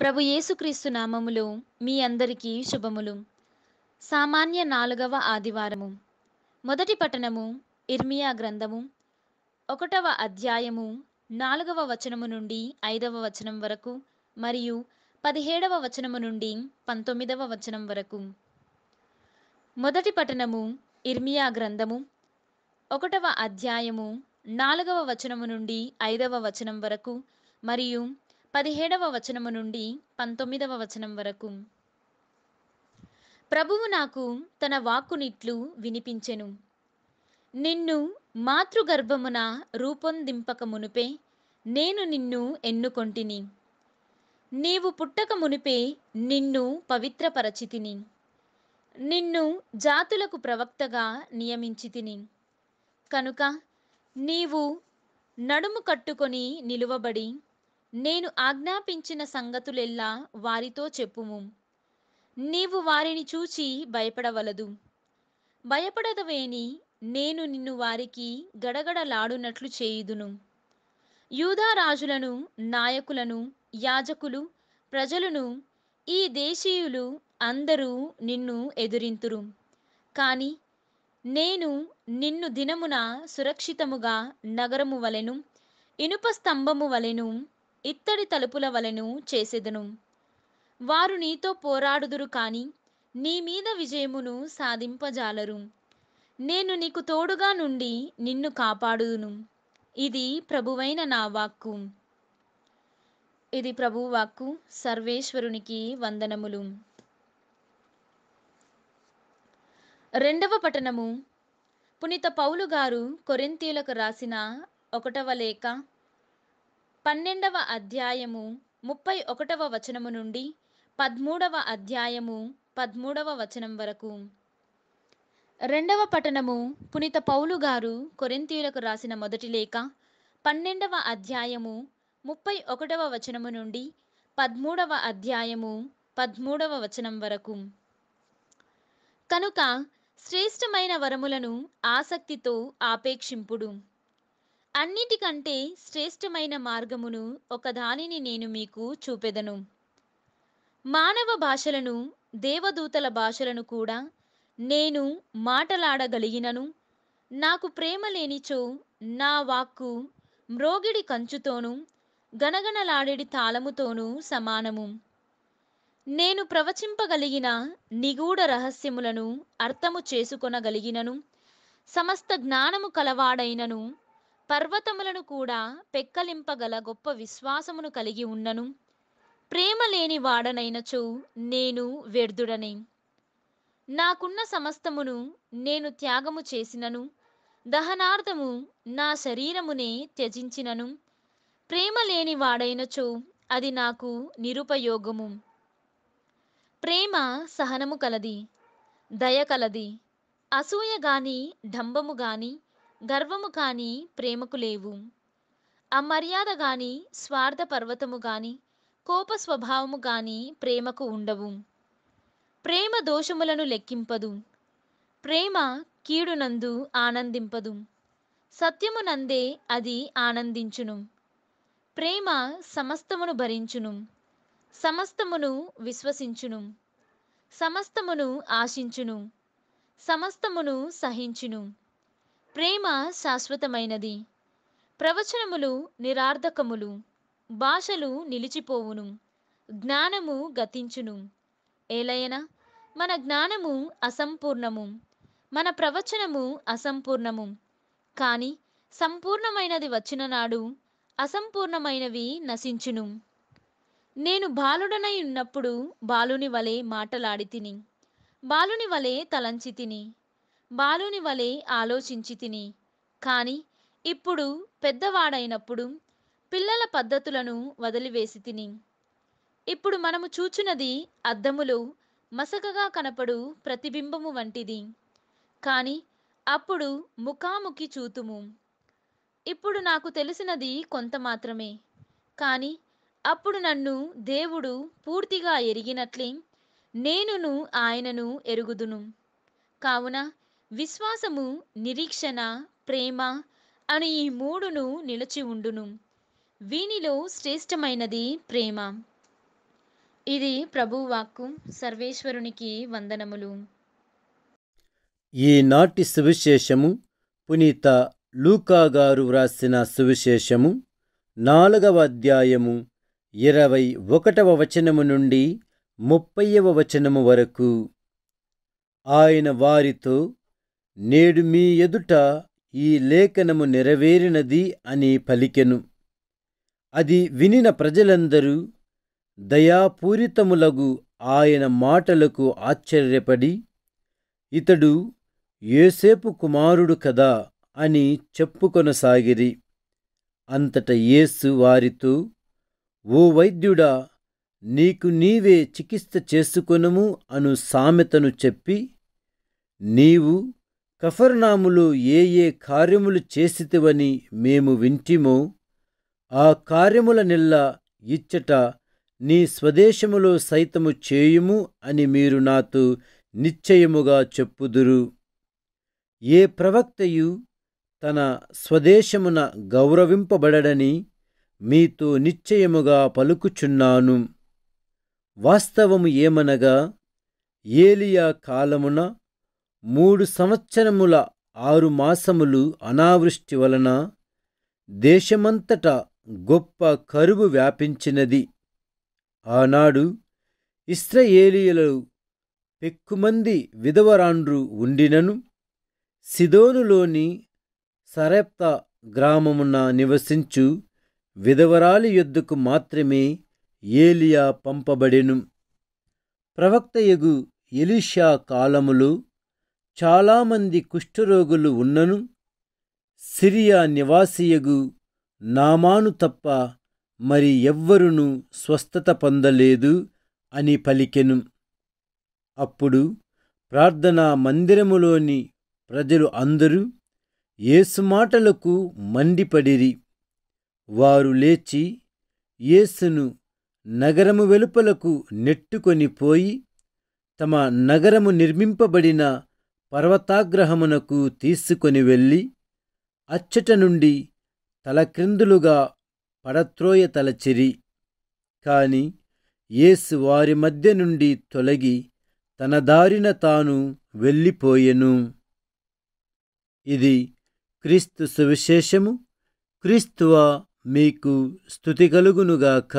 ప్రభు యేసుక్రీస్తు నామములో మీ అందరికీ శుభములు సామాన్య నాలుగవ ఆదివారము మొదటి పట్టణము ఇర్మియా గ్రంథము ఒకటవ అధ్యాయము నాలుగవ వచనము నుండి ఐదవ వచనం వరకు మరియు పదిహేడవ వచనము నుండి పంతొమ్మిదవ వచనం వరకు మొదటి పట్టణము ఇర్మియా గ్రంథము ఒకటవ అధ్యాయము నాలుగవ వచనము నుండి ఐదవ వచనం వరకు మరియు పదిహేడవ వచనము నుండి పంతొమ్మిదవ వచనం వరకు ప్రభువు నాకు తన వాక్కునిట్లు వినిపించెను నిన్ను మాతృగర్భమున రూపొందింపక మునుపే నేను నిన్ను ఎన్నుకొంటిని నీవు పుట్టక మునిపే నిన్ను పవిత్రపరచితిని నిన్ను జాతులకు ప్రవక్తగా నియమించితిని కనుక నీవు నడుము కట్టుకొని నిలువబడి నేను ఆజ్ఞాపించిన సంగతులెల్లా వారితో చెప్పుము నీవు వారిని చూచి భయపడవలదు భయపడదవేని నేను నిన్ను వారికి గడగడలాడునట్లు చేయుదును యూధారాజులను నాయకులను యాజకులు ప్రజలను ఈ దేశీయులు అందరూ నిన్ను ఎదురింతురు కానీ నేను నిన్ను దినమున సురక్షితముగా నగరము వలెను ఇనుప స్తంభము వలెను ఇత్తడి తలుపుల వలెను చేసెదను వారు నీతో పోరాడుదురు కాని నీ మీద విజయమును సాధింపజాలరు నేను నీకు తోడుగా నుండి నిన్ను కాపాడుదును ఇది ప్రభువైన నా వాక్కు ఇది ప్రభు వాక్కు సర్వేశ్వరునికి వందనములు రెండవ పట్టణము పునీత పౌలు గారు కొరింతీలకు రాసిన ఒకటవ లేఖ పన్నెండవ అధ్యాయము ముప్పై ఒకటవ వచనము నుండి పదమూడవ అధ్యాయము పదమూడవ వచనం వరకు రెండవ పఠనము పునీత పౌలు గారు కొరింతీయులకు రాసిన మొదటి లేఖ పన్నెండవ అధ్యాయము ముప్పై ఒకటవ వచనము నుండి పదమూడవ అధ్యాయము పదమూడవ వచనం వరకు కనుక శ్రేష్టమైన వరములను ఆసక్తితో ఆపేక్షింపుడు అన్నిటికంటే శ్రేష్టమైన మార్గమును ఒకదానిని నేను మీకు చూపెదను మానవ భాషలను దేవదూతల భాషలను కూడా నేను మాటలాడగలిగినను నాకు ప్రేమ లేనిచో నా వాక్కు మ్రోగిడి కంచుతోనూ గనగనలాడేడి తాళముతోనూ సమానము నేను ప్రవచింపగలిగిన నిగూఢ రహస్యములను అర్థము చేసుకొనగలిగినను సమస్త జ్ఞానము కలవాడైనను పర్వతములను కూడా పెక్కలింపగల గొప్ప విశ్వాసమును కలిగి ఉన్నను ప్రేమ లేని వాడనైనచో నేను వ్యర్థుడనే నాకున్న సమస్తమును నేను త్యాగము చేసినను దహనార్థము నా శరీరమునే త్యజించినను ప్రేమ లేని వాడైనచో అది నాకు నిరుపయోగము ప్రేమ సహనము కలది దయ కలది అసూయ గాని డంబము గాని గర్వము కానీ ప్రేమకు లేవు అమర్యాద గాని స్వార్థ పర్వతము గాని కోప స్వభావము గాని ప్రేమకు ఉండవు ప్రేమ దోషములను లెక్కింపదు ప్రేమ కీడునందు ఆనందింపదు సత్యమునందే అది ఆనందించును ప్రేమ సమస్తమును భరించును సమస్తమును విశ్వసించును సమస్తమును ఆశించును సమస్తమును సహించును ప్రేమ శాశ్వతమైనది ప్రవచనములు నిరార్థకములు భాషలు నిలిచిపోవును జ్ఞానము గతించును ఏలయన మన జ్ఞానము అసంపూర్ణము మన ప్రవచనము అసంపూర్ణము కానీ సంపూర్ణమైనది వచ్చిన నాడు అసంపూర్ణమైనవి నశించును నేను బాలుడనై ఉన్నప్పుడు బాలుని వలె మాటలాడి తిని బాలుని వలె తలంచి తిని బాలుని వలె ఆలోచించి తిని కానీ ఇప్పుడు పెద్దవాడైనప్పుడు పిల్లల పద్ధతులను వదిలివేసి తిని ఇప్పుడు మనము చూచున్నది అద్దములో మసకగా కనపడు ప్రతిబింబము వంటిది కానీ అప్పుడు ముఖాముఖి చూతుము ఇప్పుడు నాకు తెలిసినది కొంత మాత్రమే కానీ అప్పుడు నన్ను దేవుడు పూర్తిగా ఎరిగినట్లే నేనును ఆయనను ఎరుగుదును కావున విశ్వాసము నిరీక్షణ ప్రేమ అని ఈ మూడును నిలిచి ఉండును వీనిలో శ్రేష్టమైనది ప్రేమ ఇది ప్రభువాక్కు సర్వేశ్వరునికి వందనములు ఈనాటి సువిశేషము పునీత లూకా గారు వ్రాసిన సువిశేషము నాలుగవ అధ్యాయము ఇరవై ఒకటవ వచనము నుండి ముప్పైవ వచనము వరకు ఆయన వారితో నేడు మీ ఎదుట ఈ లేఖనము నెరవేరినది అని పలికెను అది వినిన ప్రజలందరూ దయాపూరితములగు ఆయన మాటలకు ఆశ్చర్యపడి ఇతడు ఏసేపు కుమారుడు కదా అని చెప్పుకొనసాగిరి అంతట యేసు వారితో ఓ వైద్యుడా నీకు నీవే చికిత్స చేసుకొనము అను సామెతను చెప్పి నీవు కఫర్నాములు ఏ ఏ కార్యములు చేసితివని మేము వింటిమో ఆ కార్యముల నెల్ల ఇచ్చట నీ స్వదేశములో సైతము చేయుము అని మీరు నాతో నిశ్చయముగా చెప్పుదురు ఏ ప్రవక్తయు తన స్వదేశమున గౌరవింపబడని మీతో నిశ్చయముగా పలుకుచున్నాను వాస్తవము ఏమనగా ఏలియా కాలమున మూడు సంవత్సరముల ఆరు మాసములు అనావృష్టి వలన దేశమంతటా గొప్ప కరువు వ్యాపించినది ఆనాడు ఇస్రయేలీయులు పెక్కుమంది విధవరాండ్రు ఉండినను సిదోనులోని సరెప్త గ్రామమున నివసించు విధవరాలి యొద్దుకు మాత్రమే ఏలియా పంపబడెను ప్రవక్తయగు ఎలిషా కాలములు చాలామంది కుష్ఠరోగులు ఉన్నను సిరియా నివాసియగు నామాను తప్ప మరి ఎవ్వరును స్వస్థత పొందలేదు అని పలికెను అప్పుడు ప్రార్థనా మందిరములోని ప్రజలు అందరూ ఏసుమాటలకు మండిపడిరి వారు లేచి యేసును నగరము వెలుపలకు నెట్టుకొని పోయి తమ నగరము నిర్మింపబడిన పర్వతాగ్రహమునకు తీసుకొని వెళ్ళి అచ్చట నుండి తలక్రిందులుగా పడత్రోయ తలచిరి కాని యేసు వారి మధ్య నుండి తొలగి తన దారిన తాను వెళ్ళిపోయెను ఇది క్రీస్తు సువిశేషము క్రీస్తువ మీకు స్థుతి కలుగునుగాక